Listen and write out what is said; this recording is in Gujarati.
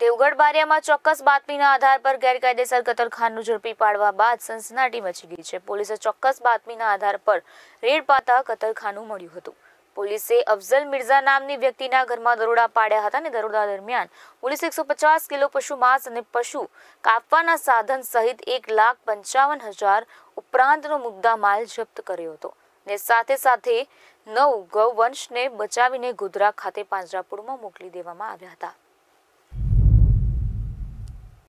દેવગઢ બારિયામાં ચોક્કસ બાતમીના આધાર પર ગેરકાયદેસર કતલખાનનું ઝડપી પાડવા બાદ સનસનાટી મચી ગઈ છે પોલીસે ચોક્કસ બાતમીના આધાર પર રેડ પાતા કતલખાનું મળ્યું હતું પોલીસે અફઝલ મિર્ઝા નામની વ્યક્તિના ઘરમાં દરોડા પાડ્યા હતા અને દરોડા દરમિયાન પોલીસે એકસો પચાસ કિલો પશુ માંસ અને પશુ કાપવાના સાધન સહિત એક લાખ પંચાવન હજાર ઉપરાંતનો મુદ્દા માલ જપ્ત કર્યો હતો ને સાથે સાથે નવ ગૌવંશને બચાવીને ગોધરા ખાતે પાંજરાપુરમાં મોકલી દેવામાં આવ્યા હતા